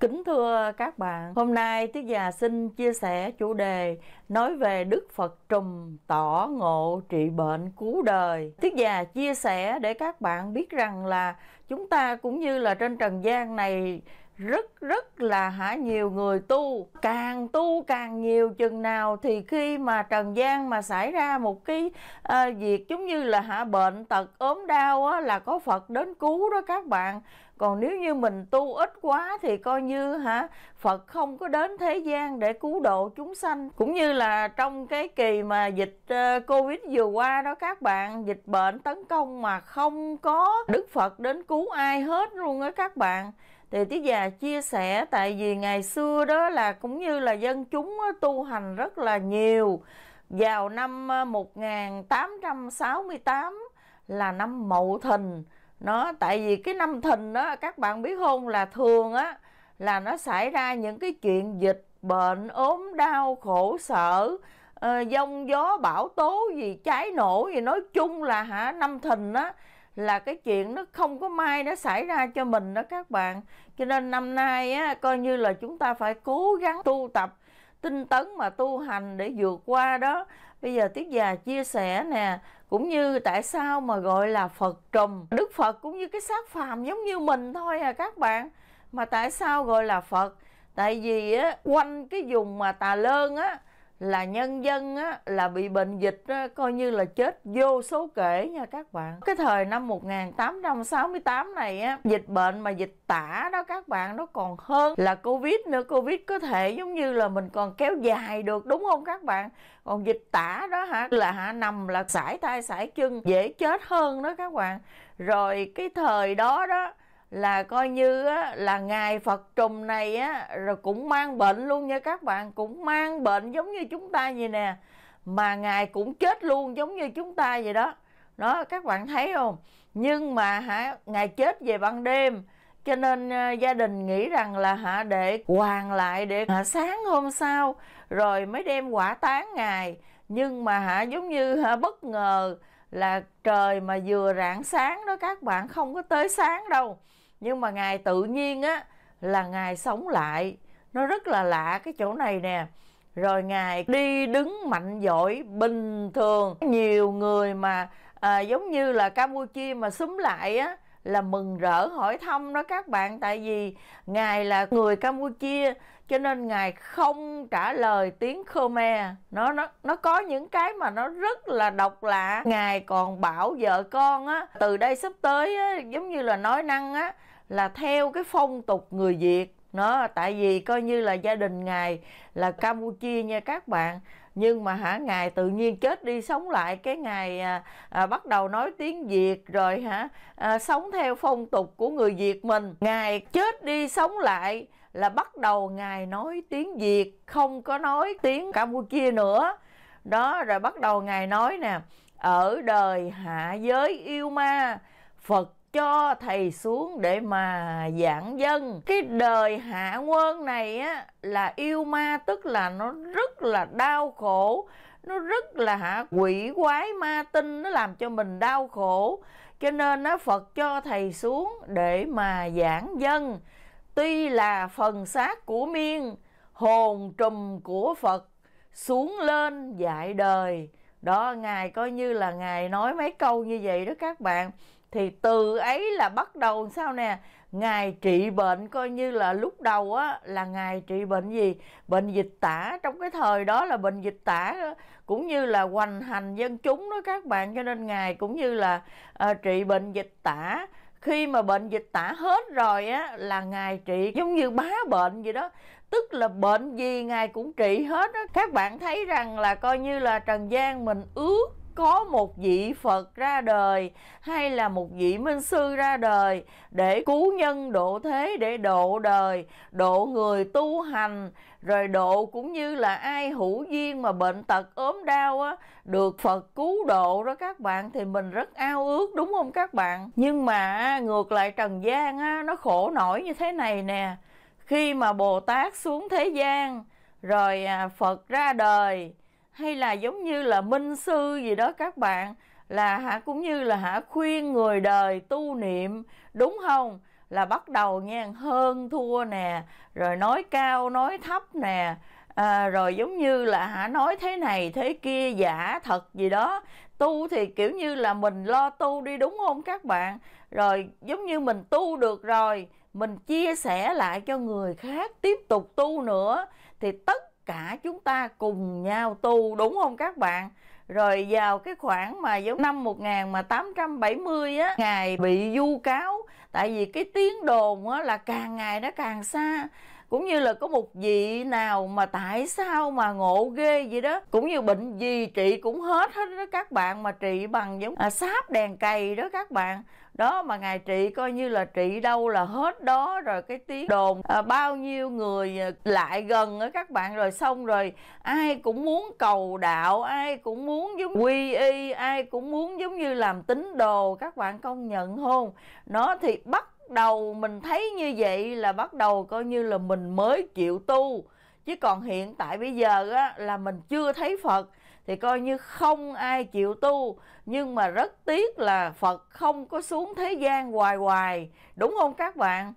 Kính thưa các bạn, hôm nay Tiết Già xin chia sẻ chủ đề nói về Đức Phật trùm tỏ ngộ trị bệnh cứu đời. Tiết Già chia sẻ để các bạn biết rằng là chúng ta cũng như là trên trần gian này rất rất là hả nhiều người tu càng tu càng nhiều chừng nào thì khi mà trần gian mà xảy ra một cái à, việc giống như là hả bệnh tật ốm đau á, là có phật đến cứu đó các bạn còn nếu như mình tu ít quá thì coi như hả phật không có đến thế gian để cứu độ chúng sanh cũng như là trong cái kỳ mà dịch uh, covid vừa qua đó các bạn dịch bệnh tấn công mà không có đức phật đến cứu ai hết luôn á các bạn thì tiết già chia sẻ tại vì ngày xưa đó là cũng như là dân chúng tu hành rất là nhiều vào năm 1868 ờ, là năm mậu thìn nó tại vì cái năm thìn đó các bạn biết không là thường á là nó xảy ra những cái chuyện dịch bệnh ốm đau khổ sở ờ, dông gió bão tố gì cháy nổ gì nói chung là hả năm thìn á là cái chuyện nó không có may nó xảy ra cho mình đó các bạn cho nên năm nay á, coi như là chúng ta phải cố gắng tu tập tinh tấn mà tu hành để vượt qua đó bây giờ tiết già chia sẻ nè cũng như tại sao mà gọi là phật trùm đức phật cũng như cái xác phàm giống như mình thôi à các bạn mà tại sao gọi là phật tại vì á, quanh cái vùng mà tà lơn á là nhân dân á, là bị bệnh dịch á, coi như là chết vô số kể nha các bạn. Cái thời năm 1868 này á, dịch bệnh mà dịch tả đó các bạn nó còn hơn là Covid nữa. Covid có thể giống như là mình còn kéo dài được đúng không các bạn? Còn dịch tả đó hả là hả nằm là sải tay sải chân dễ chết hơn đó các bạn. Rồi cái thời đó đó là coi như á, là ngài Phật trùng này á rồi cũng mang bệnh luôn nha các bạn cũng mang bệnh giống như chúng ta vậy nè mà ngài cũng chết luôn giống như chúng ta vậy đó đó các bạn thấy không nhưng mà hả ngài chết về ban đêm cho nên uh, gia đình nghĩ rằng là hả để hoàng lại để hả sáng hôm sau rồi mới đem quả tán ngài nhưng mà hả giống như hả bất ngờ là trời mà vừa rạng sáng đó các bạn không có tới sáng đâu nhưng mà ngài tự nhiên á là ngài sống lại nó rất là lạ cái chỗ này nè rồi ngài đi đứng mạnh dội bình thường nhiều người mà à, giống như là campuchia mà xúm lại á là mừng rỡ hỏi thăm đó các bạn tại vì ngài là người campuchia cho nên ngài không trả lời tiếng khmer nó nó nó có những cái mà nó rất là độc lạ ngài còn bảo vợ con á từ đây sắp tới á, giống như là nói năng á là theo cái phong tục người Việt nó tại vì coi như là gia đình ngài là Campuchia nha các bạn nhưng mà hả ngài tự nhiên chết đi sống lại cái ngài à, à, bắt đầu nói tiếng việt rồi hả à, sống theo phong tục của người việt mình ngài chết đi sống lại là bắt đầu ngài nói tiếng việt không có nói tiếng campuchia nữa đó rồi bắt đầu ngài nói nè ở đời hạ giới yêu ma phật cho thầy xuống để mà giảng dân cái đời hạ quân này á là yêu ma tức là nó rất là đau khổ nó rất là hạ quỷ quái ma tinh nó làm cho mình đau khổ cho nên á phật cho thầy xuống để mà giảng dân tuy là phần xác của miên hồn trùm của phật xuống lên dạy đời đó ngài coi như là ngài nói mấy câu như vậy đó các bạn thì từ ấy là bắt đầu sao nè ngài trị bệnh coi như là lúc đầu á là ngài trị bệnh gì bệnh dịch tả trong cái thời đó là bệnh dịch tả cũng như là hoành hành dân chúng đó các bạn cho nên ngài cũng như là uh, trị bệnh dịch tả khi mà bệnh dịch tả hết rồi á là ngài trị giống như bá bệnh gì đó tức là bệnh gì ngài cũng trị hết á các bạn thấy rằng là coi như là trần gian mình ước có một vị Phật ra đời hay là một vị minh sư ra đời để cứu nhân độ thế để độ đời độ người tu hành rồi độ cũng như là ai hữu duyên mà bệnh tật ốm đau á được Phật cứu độ đó các bạn thì mình rất ao ước đúng không các bạn nhưng mà ngược lại trần gian á nó khổ nổi như thế này nè khi mà Bồ Tát xuống thế gian rồi à, Phật ra đời hay là giống như là minh sư gì đó các bạn là hả cũng như là hả khuyên người đời tu niệm đúng không là bắt đầu nghe hơn thua nè rồi nói cao nói thấp nè à, rồi giống như là hả nói thế này thế kia giả thật gì đó tu thì kiểu như là mình lo tu đi đúng không các bạn rồi giống như mình tu được rồi mình chia sẻ lại cho người khác tiếp tục tu nữa thì tất cả chúng ta cùng nhau tu đúng không các bạn rồi vào cái khoảng mà giống năm 1870 á ngài bị du cáo tại vì cái tiếng đồn á là càng ngày nó càng xa cũng như là có một vị nào mà tại sao mà ngộ ghê vậy đó cũng như bệnh gì trị cũng hết hết đó các bạn mà trị bằng giống à, sáp đèn cày đó các bạn đó mà ngài trị coi như là trị đâu là hết đó rồi cái tiếng đồn à, bao nhiêu người à, lại gần ở các bạn rồi xong rồi ai cũng muốn cầu đạo ai cũng muốn giống quy y ai cũng muốn giống như làm tín đồ các bạn công nhận không nó thì bắt đầu mình thấy như vậy là bắt đầu coi như là mình mới chịu tu chứ còn hiện tại bây giờ á, là mình chưa thấy phật thì coi như không ai chịu tu nhưng mà rất tiếc là phật không có xuống thế gian hoài hoài đúng không các bạn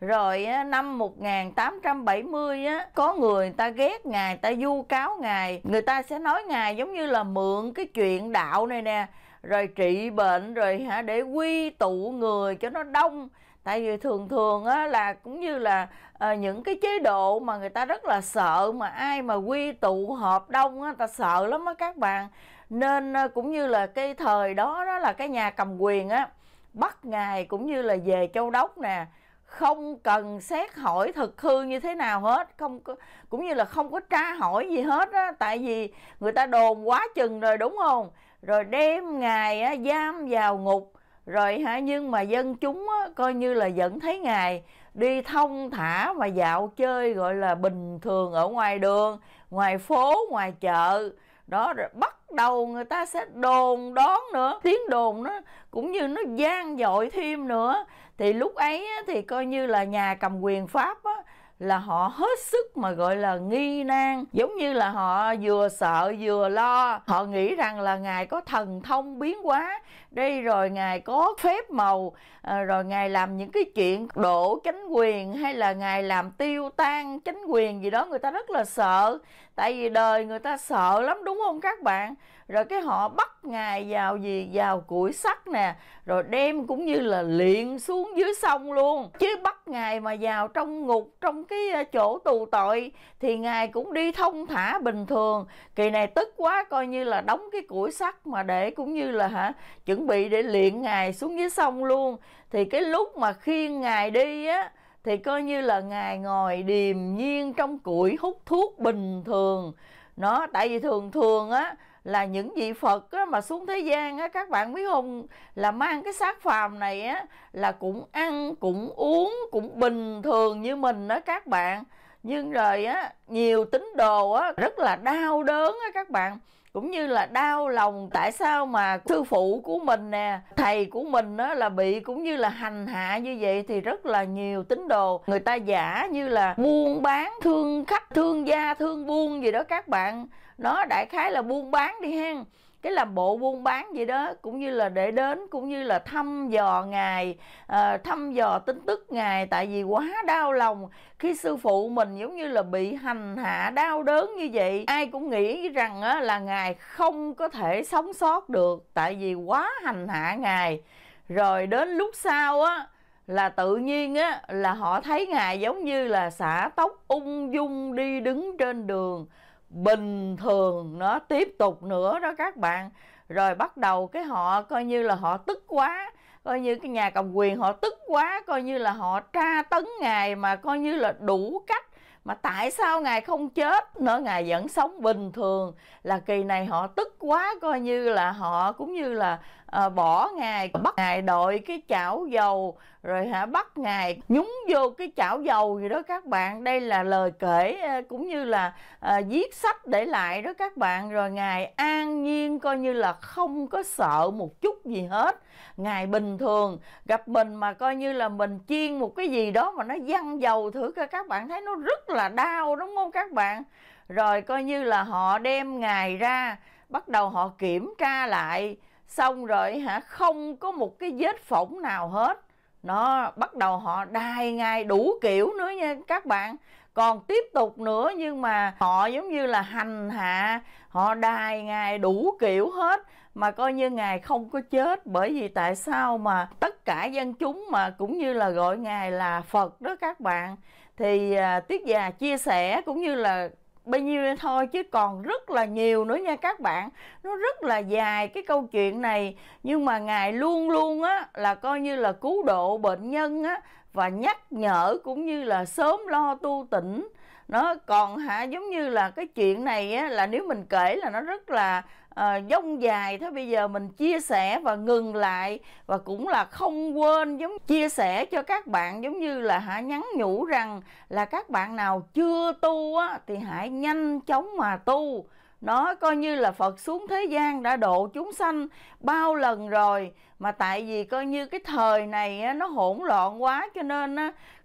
rồi năm 1870 á, có người ta ghét Ngài, ta vu cáo Ngài Người ta sẽ nói Ngài giống như là mượn cái chuyện đạo này nè Rồi trị bệnh rồi hả để quy tụ người cho nó đông Tại vì thường thường á, là cũng như là à, những cái chế độ mà người ta rất là sợ mà ai mà quy tụ họp đông á ta sợ lắm á các bạn nên ờ, cũng như là cái thời đó đó là cái nhà cầm quyền á bắt ngài cũng như là về châu đốc nè không cần xét hỏi thực hư như thế nào hết không có, cũng như là không có tra hỏi gì hết á tại vì người ta đồn quá chừng rồi đúng không rồi đem ngài á, giam vào ngục rồi hả nhưng mà dân chúng á, coi như là vẫn thấy ngài đi thông thả và dạo chơi gọi là bình thường ở ngoài đường ngoài phố ngoài chợ đó rồi bắt đầu người ta sẽ đồn đón nữa tiếng đồn nó cũng như nó gian dội thêm nữa thì lúc ấy thì coi như là nhà cầm quyền pháp á, là họ hết sức mà gọi là nghi nan giống như là họ vừa sợ vừa lo họ nghĩ rằng là ngài có thần thông biến hóa đây rồi ngài có phép màu à, rồi ngài làm những cái chuyện đổ chánh quyền hay là ngài làm tiêu tan chánh quyền gì đó người ta rất là sợ tại vì đời người ta sợ lắm đúng không các bạn rồi cái họ bắt ngài vào gì vào củi sắt nè rồi đem cũng như là liện xuống dưới sông luôn chứ bắt ngài mà vào trong ngục trong cái ờ, chỗ tù tội thì ngài cũng đi thông thả bình thường kỳ này tức quá coi như là đóng cái củi sắt mà để cũng như là hả chuẩn bị để luyện ngài xuống dưới sông luôn thì cái lúc mà khiêng ngài đi á thì coi như là ngài ngồi điềm nhiên trong củi hút thuốc bình thường nó tại vì thường thường á là những vị Phật á, mà xuống thế gian á, các bạn biết không là mang cái xác phàm này á, là cũng ăn cũng uống cũng bình thường như mình đó các bạn nhưng rồi á nhiều tín đồ á rất là đau đớn á các bạn cũng như là đau lòng tại sao mà sư phụ của mình nè thầy của mình á là bị cũng như là hành hạ như vậy thì rất là nhiều tín đồ người ta giả như là buôn bán thương khách thương gia thương buôn gì đó các bạn nó đại khái là buôn bán đi hen cái làm bộ buôn bán gì đó cũng như là để đến cũng như là thăm dò ngài à, thăm dò tin tức ngài tại vì quá đau lòng khi sư phụ mình giống như là bị hành hạ đau đớn như vậy ai cũng nghĩ rằng á, là ngài không có thể sống sót được tại vì quá hành hạ ngài rồi đến lúc sau á là tự nhiên á là họ thấy ngài giống như là xả tóc ung dung đi đứng trên đường bình thường nó tiếp tục nữa đó các bạn rồi bắt đầu cái họ coi như là họ tức quá coi như cái nhà cầm quyền họ tức quá coi như là họ tra tấn ngài mà coi như là đủ cách mà tại sao ngài không chết nữa ngài vẫn sống bình thường là kỳ này họ tức quá coi như là họ cũng như là à, bỏ ngài bắt ngài đội cái chảo dầu rồi hả bắt ngài nhúng vô cái chảo dầu gì đó các bạn đây là lời kể ờ, cũng như là à, viết sách để lại đó các bạn rồi ngài an nhiên coi như là không có sợ một chút gì hết ngài bình thường gặp mình mà coi như là mình chiên một cái gì đó mà nó văng dầu thử coi các bạn thấy nó rất là đau đúng không các bạn rồi coi như là họ đem ngài ra bắt đầu họ kiểm tra lại xong rồi hả không có một cái vết phỏng nào hết nó bắt đầu họ đài ngày đủ kiểu nữa nha các bạn còn tiếp tục nữa nhưng mà họ giống như là hành hạ họ đài ngài đủ kiểu hết mà coi như ngài không có chết bởi vì tại sao mà tất cả dân chúng mà cũng như là gọi ngài là phật đó các bạn thì à, tiết già chia sẻ cũng như là bao nhiêu đây thôi chứ còn rất là nhiều nữa nha các bạn nó rất là dài cái câu chuyện này nhưng mà ngài luôn luôn á là coi như là cứu độ bệnh nhân á và nhắc nhở cũng như là sớm lo tu tỉnh nó còn hả giống như là cái chuyện này á, là nếu mình kể là nó rất là à, dông dài thế bây giờ mình chia sẻ và ngừng lại và cũng là không quên giống chia sẻ cho các bạn giống như là hả nhắn nhủ rằng là các bạn nào chưa tu á thì hãy nhanh chóng mà tu nó coi như là Phật xuống thế gian đã độ chúng sanh bao lần rồi mà tại vì coi như cái thời này nó hỗn loạn quá cho nên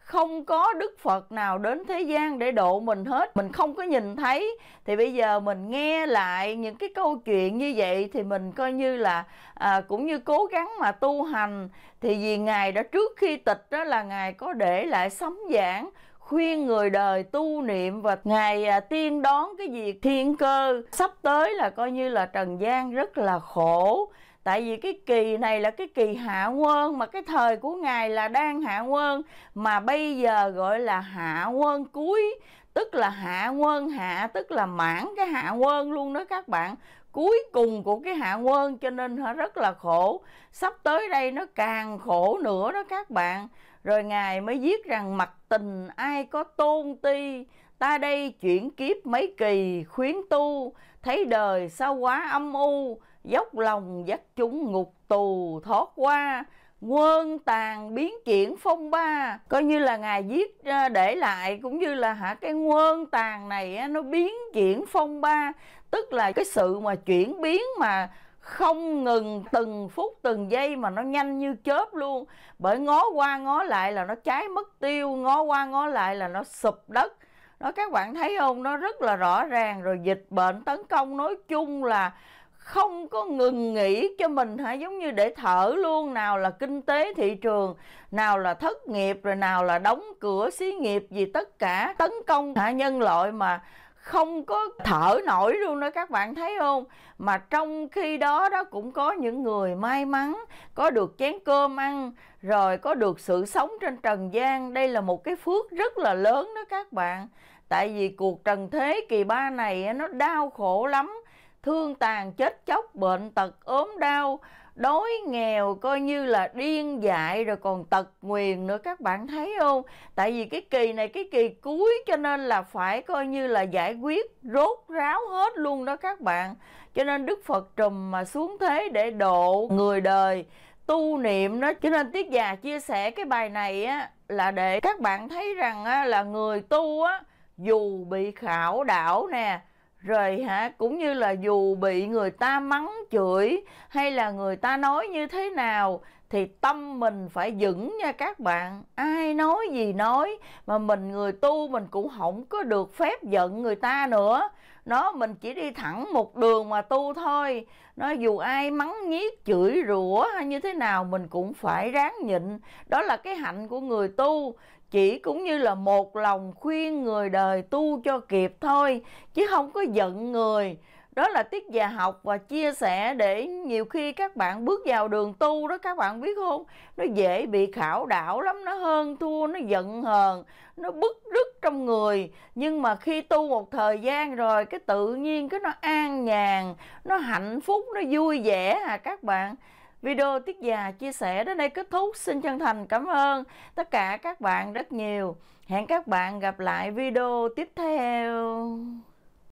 không có đức phật nào đến thế gian để độ mình hết mình không có nhìn thấy thì bây giờ mình nghe lại những cái câu chuyện như vậy thì mình coi như là à, cũng như cố gắng mà tu hành thì vì ngài đã trước khi tịch đó là ngài có để lại sấm giảng khuyên người đời tu niệm và ngài à, tiên đón cái việc thiên cơ sắp tới là coi như là trần gian rất là khổ tại vì cái kỳ này là cái kỳ hạ quân mà cái thời của ngài là đang hạ quân mà bây giờ gọi là hạ quân cuối tức là hạ quân hạ tức là mãn cái hạ quân luôn đó các bạn cuối cùng của cái hạ quân cho nên nó rất là khổ sắp tới đây nó càng khổ nữa đó các bạn rồi ngài mới viết rằng mặt tình ai có tôn ti ta đây chuyển kiếp mấy kỳ khuyến tu thấy đời sao quá âm u dốc lòng dắt chúng ngục tù thoát qua quân tàn biến chuyển phong ba coi như là ngài viết à, để lại cũng như là hả cái quân tàn này nó biến chuyển phong ba tức là cái sự mà chuyển biến mà không ngừng từng phút từng giây mà nó nhanh như chớp luôn bởi ngó qua ngó lại là nó cháy mất tiêu ngó qua ngó lại là nó sụp đất đó các bạn thấy không nó rất là rõ ràng rồi dịch bệnh tấn công nói chung là không có ngừng nghỉ cho mình hả giống như để thở luôn nào là kinh tế thị trường nào là thất nghiệp rồi nào là đóng cửa xí nghiệp gì tất cả tấn công hạ nhân loại mà không có thở nổi luôn đó các bạn thấy không mà trong khi đó đó cũng có những người may mắn có được chén cơm ăn rồi có được sự sống trên trần gian đây là một cái phước rất là lớn đó các bạn tại vì cuộc trần thế kỳ ba này nó đau khổ lắm thương tàn chết chóc bệnh tật ốm đau đói nghèo coi như là điên dại rồi còn tật nguyền nữa các bạn thấy không tại vì cái kỳ này cái kỳ cuối cho nên là phải coi như là giải quyết rốt ráo hết luôn đó các bạn cho nên đức phật trùm mà xuống thế để độ người đời tu niệm đó cho nên tiết già chia sẻ cái bài này á là để các bạn thấy rằng á, là người tu á dù bị khảo đảo nè rồi hả cũng như là dù bị người ta mắng chửi hay là người ta nói như thế nào thì tâm mình phải vững nha các bạn ai nói gì nói mà mình người tu mình cũng không có được phép giận người ta nữa nó mình chỉ đi thẳng một đường mà tu thôi nó dù ai mắng nhiếc chửi rủa hay như thế nào mình cũng phải ráng nhịn đó là cái hạnh của người tu chỉ cũng như là một lòng khuyên người đời tu cho kịp thôi chứ không có giận người đó là tiết già học và chia sẻ để nhiều khi các bạn bước vào đường tu đó các bạn biết không nó dễ bị khảo đảo lắm nó hơn thua nó giận hờn nó bức rứt trong người nhưng mà khi tu một thời gian rồi cái tự nhiên cái nó an nhàn nó hạnh phúc nó vui vẻ à các bạn Video tiết già chia sẻ đến đây kết thúc. Xin chân thành cảm ơn tất cả các bạn rất nhiều. Hẹn các bạn gặp lại video tiếp theo.